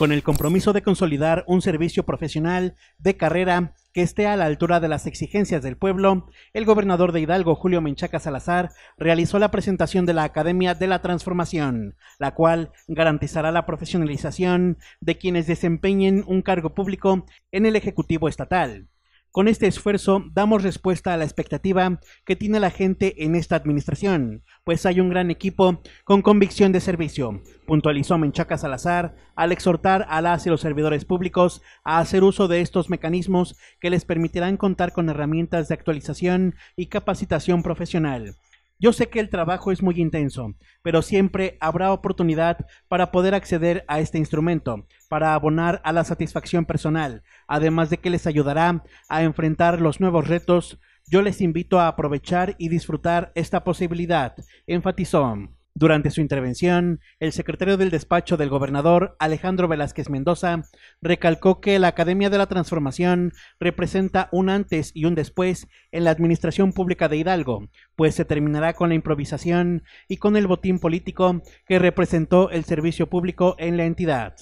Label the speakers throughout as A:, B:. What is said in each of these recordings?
A: con el compromiso de consolidar un servicio profesional de carrera que esté a la altura de las exigencias del pueblo, el gobernador de Hidalgo, Julio Menchaca Salazar, realizó la presentación de la Academia de la Transformación, la cual garantizará la profesionalización de quienes desempeñen un cargo público en el Ejecutivo Estatal. Con este esfuerzo damos respuesta a la expectativa que tiene la gente en esta administración, pues hay un gran equipo con convicción de servicio, puntualizó Menchaca Salazar al exhortar a las y los servidores públicos a hacer uso de estos mecanismos que les permitirán contar con herramientas de actualización y capacitación profesional yo sé que el trabajo es muy intenso, pero siempre habrá oportunidad para poder acceder a este instrumento, para abonar a la satisfacción personal, además de que les ayudará a enfrentar los nuevos retos. Yo les invito a aprovechar y disfrutar esta posibilidad, enfatizó. Durante su intervención, el secretario del despacho del gobernador, Alejandro Velázquez Mendoza, recalcó que la Academia de la Transformación representa un antes y un después en la administración pública de Hidalgo, pues se terminará con la improvisación y con el botín político que representó el servicio público en la entidad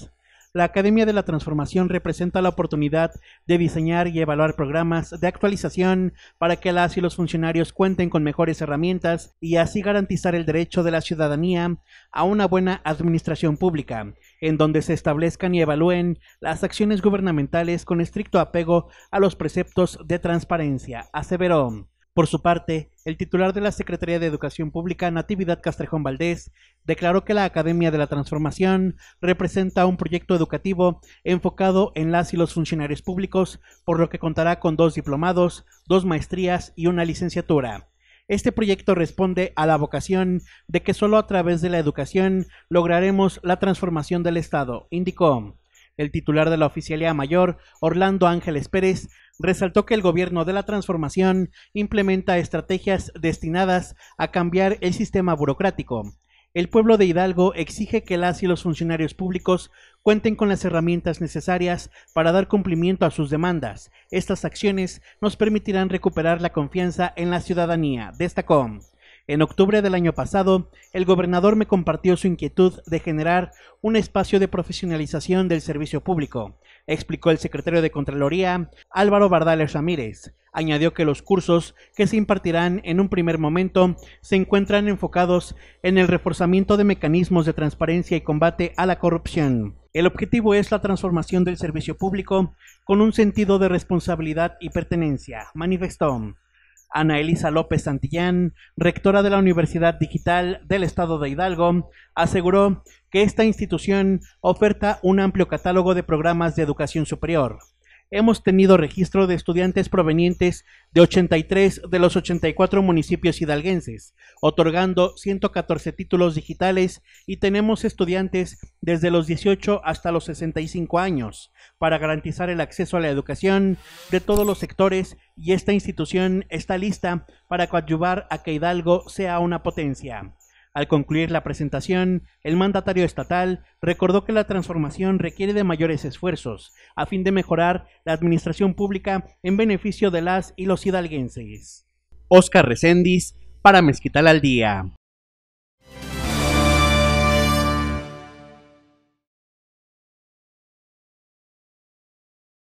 A: la Academia de la Transformación representa la oportunidad de diseñar y evaluar programas de actualización para que las y los funcionarios cuenten con mejores herramientas y así garantizar el derecho de la ciudadanía a una buena administración pública, en donde se establezcan y evalúen las acciones gubernamentales con estricto apego a los preceptos de transparencia, aseveró. Por su parte, el titular de la Secretaría de Educación Pública, Natividad Castrejón Valdés, declaró que la Academia de la Transformación representa un proyecto educativo enfocado en las y los funcionarios públicos, por lo que contará con dos diplomados, dos maestrías y una licenciatura. Este proyecto responde a la vocación de que solo a través de la educación lograremos la transformación del Estado, indicó. El titular de la Oficialía Mayor, Orlando Ángeles Pérez, resaltó que el gobierno de la transformación implementa estrategias destinadas a cambiar el sistema burocrático. El pueblo de Hidalgo exige que las y los funcionarios públicos cuenten con las herramientas necesarias para dar cumplimiento a sus demandas. Estas acciones nos permitirán recuperar la confianza en la ciudadanía, destacó. En octubre del año pasado, el gobernador me compartió su inquietud de generar un espacio de profesionalización del servicio público, explicó el secretario de Contraloría, Álvaro Bardales Ramírez. Añadió que los cursos que se impartirán en un primer momento se encuentran enfocados en el reforzamiento de mecanismos de transparencia y combate a la corrupción. El objetivo es la transformación del servicio público con un sentido de responsabilidad y pertenencia, manifestó. Ana Elisa López Santillán, rectora de la Universidad Digital del Estado de Hidalgo, aseguró que esta institución oferta un amplio catálogo de programas de educación superior hemos tenido registro de estudiantes provenientes de 83 de los 84 municipios hidalguenses, otorgando 114 títulos digitales y tenemos estudiantes desde los 18 hasta los 65 años para garantizar el acceso a la educación de todos los sectores y esta institución está lista para coadyuvar a que Hidalgo sea una potencia. Al concluir la presentación, el mandatario estatal recordó que la transformación requiere de mayores esfuerzos a fin de mejorar la administración pública en beneficio de las y los hidalguenses. Oscar Recendis, para Mezquital al Día.